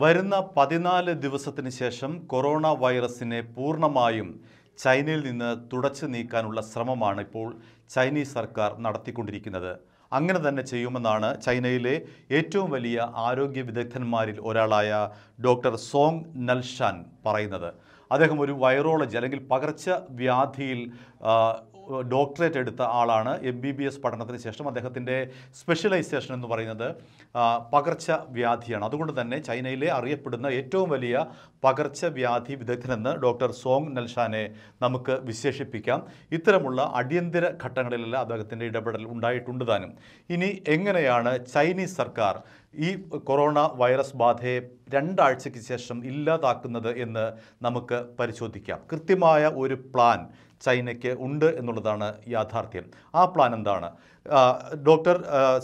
വരുന്ന പതിനാല് ദിവസത്തിന് ശേഷം കൊറോണ വൈറസിനെ പൂർണ്ണമായും ചൈനയിൽ നിന്ന് തുടച്ചു നീക്കാനുള്ള ശ്രമമാണ് ഇപ്പോൾ ചൈനീസ് സർക്കാർ നടത്തിക്കൊണ്ടിരിക്കുന്നത് അങ്ങനെ തന്നെ ചെയ്യുമെന്നാണ് ചൈനയിലെ ഏറ്റവും വലിയ ആരോഗ്യ വിദഗ്ധന്മാരിൽ ഒരാളായ ഡോക്ടർ സോങ് നൽഷാൻ പറയുന്നത് അദ്ദേഹം ഒരു വൈറോളജി അല്ലെങ്കിൽ പകർച്ചവ്യാധിയിൽ ഡോക്ടറേറ്റ് എടുത്ത ആളാണ് എം ബി ബി എസ് പഠനത്തിന് ശേഷം അദ്ദേഹത്തിൻ്റെ സ്പെഷ്യലൈസേഷൻ എന്ന് പറയുന്നത് പകർച്ചവ്യാധിയാണ് അതുകൊണ്ട് തന്നെ ചൈനയിലെ അറിയപ്പെടുന്ന ഏറ്റവും വലിയ പകർച്ചവ്യാധി വിദഗ്ധനെന്ന് ഡോക്ടർ സോങ് നൽഷാനെ നമുക്ക് വിശേഷിപ്പിക്കാം ഇത്തരമുള്ള അടിയന്തര ഘട്ടങ്ങളിലെല്ലാം അദ്ദേഹത്തിൻ്റെ ഇടപെടൽ ഉണ്ടായിട്ടുണ്ട് താനും ഇനി എങ്ങനെയാണ് ചൈനീസ് സർക്കാർ ഈ കൊറോണ വൈറസ് ബാധയെ രണ്ടാഴ്ചയ്ക്ക് ശേഷം ഇല്ലാതാക്കുന്നത് എന്ന് നമുക്ക് പരിശോധിക്കാം കൃത്യമായ ഒരു പ്ലാൻ ചൈനയ്ക്ക് ഉണ്ട് എന്നുള്ളതാണ് യാഥാർത്ഥ്യം ആ പ്ലാൻ എന്താണ് ഡോക്ടർ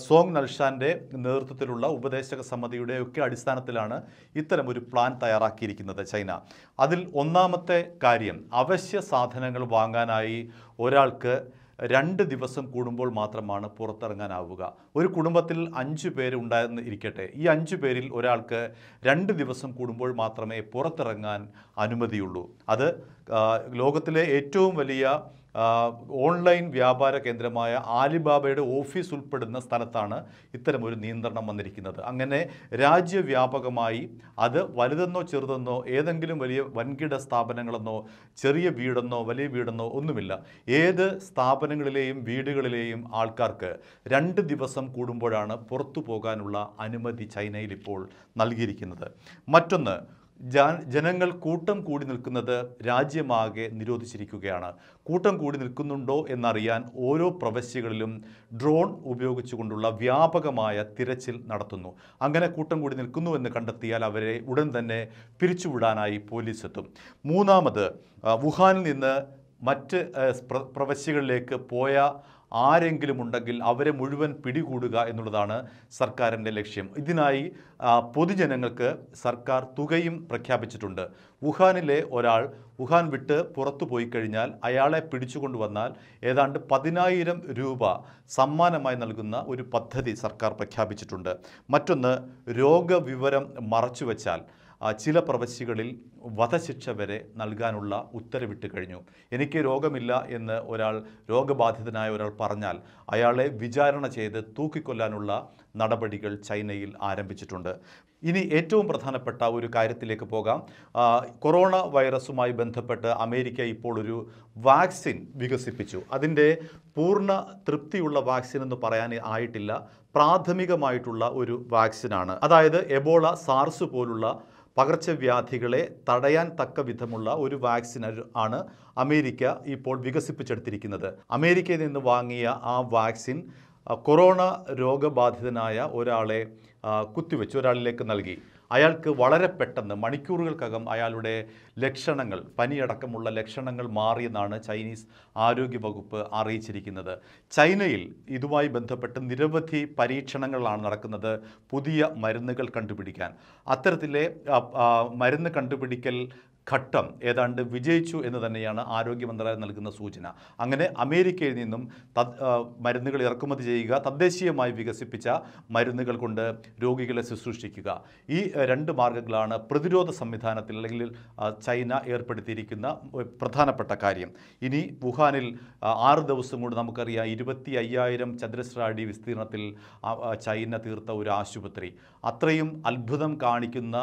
സോങ് നൽഷാൻ്റെ നേതൃത്വത്തിലുള്ള ഉപദേശക സമിതിയുടെ ഒക്കെ അടിസ്ഥാനത്തിലാണ് ഒരു പ്ലാൻ തയ്യാറാക്കിയിരിക്കുന്നത് ചൈന അതിൽ ഒന്നാമത്തെ കാര്യം അവശ്യ സാധനങ്ങൾ വാങ്ങാനായി ഒരാൾക്ക് രണ്ട് ദിവസം കൂടുമ്പോൾ മാത്രമാണ് പുറത്തിറങ്ങാനാവുക ഒരു കുടുംബത്തിൽ അഞ്ച് പേര് ഇരിക്കട്ടെ ഈ അഞ്ച് പേരിൽ ഒരാൾക്ക് രണ്ട് ദിവസം കൂടുമ്പോൾ മാത്രമേ പുറത്തിറങ്ങാൻ അനുമതിയുള്ളൂ അത് ലോകത്തിലെ ഏറ്റവും വലിയ ഓൺലൈൻ വ്യാപാര കേന്ദ്രമായ ആലിബാബയുടെ ഓഫീസ് ഉൾപ്പെടുന്ന സ്ഥലത്താണ് ഇത്തരമൊരു നിയന്ത്രണം വന്നിരിക്കുന്നത് അങ്ങനെ രാജ്യവ്യാപകമായി അത് വലുതെന്നോ ചെറുതെന്നോ ഏതെങ്കിലും വലിയ വൻകിട സ്ഥാപനങ്ങളെന്നോ ചെറിയ വീടെന്നോ വലിയ വീടെന്നോ ഒന്നുമില്ല ഏത് സ്ഥാപനങ്ങളിലെയും വീടുകളിലെയും ആൾക്കാർക്ക് രണ്ട് ദിവസം കൂടുമ്പോഴാണ് പുറത്തു പോകാനുള്ള അനുമതി ചൈനയിൽ ഇപ്പോൾ നൽകിയിരിക്കുന്നത് മറ്റൊന്ന് ജനങ്ങൾ കൂട്ടം കൂടി നിൽക്കുന്നത് രാജ്യമാകെ നിരോധിച്ചിരിക്കുകയാണ് കൂട്ടം കൂടി നിൽക്കുന്നുണ്ടോ എന്നറിയാൻ ഓരോ പ്രവശ്യകളിലും ഡ്രോൺ ഉപയോഗിച്ചുകൊണ്ടുള്ള വ്യാപകമായ തിരച്ചിൽ നടത്തുന്നു അങ്ങനെ കൂട്ടം കൂടി നിൽക്കുന്നു എന്ന് കണ്ടെത്തിയാൽ അവരെ ഉടൻ തന്നെ പിരിച്ചുവിടാനായി പോലീസ് എത്തും മൂന്നാമത് വുഹാനിൽ നിന്ന് മറ്റ് പ്രവശ്യകളിലേക്ക് പോയ ആരെങ്കിലും ഉണ്ടെങ്കിൽ അവരെ മുഴുവൻ പിടികൂടുക എന്നുള്ളതാണ് സർക്കാരിൻ്റെ ലക്ഷ്യം ഇതിനായി പൊതുജനങ്ങൾക്ക് സർക്കാർ തുകയും പ്രഖ്യാപിച്ചിട്ടുണ്ട് വുഹാനിലെ ഒരാൾ വുഹാൻ വിട്ട് പുറത്തു പോയി കഴിഞ്ഞാൽ അയാളെ പിടിച്ചുകൊണ്ടുവന്നാൽ ഏതാണ്ട് പതിനായിരം രൂപ സമ്മാനമായി നൽകുന്ന ഒരു പദ്ധതി സർക്കാർ പ്രഖ്യാപിച്ചിട്ടുണ്ട് മറ്റൊന്ന് രോഗവിവരം മറച്ചുവെച്ചാൽ ചില പ്രവശ്യകളിൽ വധശിക്ഷ വരെ നൽകാനുള്ള ഉത്തരവിട്ട് കഴിഞ്ഞു എനിക്ക് രോഗമില്ല എന്ന് ഒരാൾ രോഗബാധിതനായ ഒരാൾ പറഞ്ഞാൽ അയാളെ വിചാരണ ചെയ്ത് തൂക്കിക്കൊല്ലാനുള്ള നടപടികൾ ചൈനയിൽ ആരംഭിച്ചിട്ടുണ്ട് ഇനി ഏറ്റവും പ്രധാനപ്പെട്ട ഒരു കാര്യത്തിലേക്ക് പോകാം കൊറോണ വൈറസുമായി ബന്ധപ്പെട്ട് അമേരിക്ക ഇപ്പോൾ ഒരു വാക്സിൻ വികസിപ്പിച്ചു അതിൻ്റെ പൂർണ്ണ തൃപ്തിയുള്ള വാക്സിൻ എന്ന് പറയാൻ ആയിട്ടില്ല പ്രാഥമികമായിട്ടുള്ള ഒരു വാക്സിനാണ് അതായത് എബോള സാർസ് പോലുള്ള പകർച്ചവ്യാധികളെ തടയാൻ തക്ക വിധമുള്ള ഒരു വാക്സിൻ ആണ് അമേരിക്ക ഇപ്പോൾ വികസിപ്പിച്ചെടുത്തിരിക്കുന്നത് അമേരിക്കയിൽ നിന്ന് വാങ്ങിയ ആ വാക്സിൻ കൊറോണ രോഗബാധിതനായ ഒരാളെ കുത്തിവെച്ച് ഒരാളിലേക്ക് നൽകി അയാൾക്ക് വളരെ പെട്ടെന്ന് മണിക്കൂറുകൾക്കകം അയാളുടെ ലക്ഷണങ്ങൾ പനിയടക്കമുള്ള ലക്ഷണങ്ങൾ മാറിയെന്നാണ് ചൈനീസ് ആരോഗ്യവകുപ്പ് അറിയിച്ചിരിക്കുന്നത് ചൈനയിൽ ഇതുമായി ബന്ധപ്പെട്ട് നിരവധി പരീക്ഷണങ്ങളാണ് നടക്കുന്നത് പുതിയ മരുന്നുകൾ കണ്ടുപിടിക്കാൻ അത്തരത്തിലെ മരുന്ന് കണ്ടുപിടിക്കൽ ഘട്ടം ഏതാണ്ട് വിജയിച്ചു എന്ന് തന്നെയാണ് ആരോഗ്യ മന്ത്രാലയം നൽകുന്ന സൂചന അങ്ങനെ അമേരിക്കയിൽ നിന്നും മരുന്നുകൾ ഇറക്കുമതി ചെയ്യുക തദ്ദേശീയമായി വികസിപ്പിച്ച മരുന്നുകൾ കൊണ്ട് രോഗികളെ ശുശ്രൂഷിക്കുക ഈ രണ്ട് മാർഗങ്ങളാണ് പ്രതിരോധ സംവിധാനത്തിൽ അല്ലെങ്കിൽ ചൈന ഏർപ്പെടുത്തിയിരിക്കുന്ന പ്രധാനപ്പെട്ട കാര്യം ഇനി വുഹാനിൽ ആറ് ദിവസം കൊണ്ട് നമുക്കറിയാം ഇരുപത്തി അയ്യായിരം ചതുരശ്ര അടി വിസ്തീർണത്തിൽ ചൈന തീർത്ത ഒരു ആശുപത്രി അത്രയും അത്ഭുതം കാണിക്കുന്ന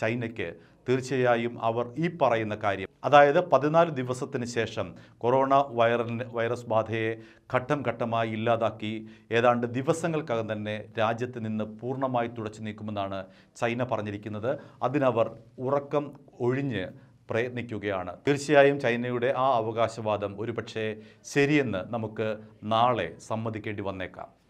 ചൈനയ്ക്ക് തീർച്ചയായും അവർ ഈ പറയുന്ന കാര്യം അതായത് പതിനാല് ദിവസത്തിന് ശേഷം കൊറോണ വൈറലിന് വൈറസ് ബാധയെ ഘട്ടം ഘട്ടമായി ഇല്ലാതാക്കി ഏതാണ്ട് ദിവസങ്ങൾക്കകം തന്നെ രാജ്യത്ത് നിന്ന് പൂർണ്ണമായി തുടച്ചു നീക്കുമെന്നാണ് ചൈന പറഞ്ഞിരിക്കുന്നത് അതിനവർ ഉറക്കം ഒഴിഞ്ഞ് പ്രയത്നിക്കുകയാണ് തീർച്ചയായും ചൈനയുടെ ആ അവകാശവാദം ഒരുപക്ഷേ ശരിയെന്ന് നമുക്ക് നാളെ സമ്മതിക്കേണ്ടി വന്നേക്കാം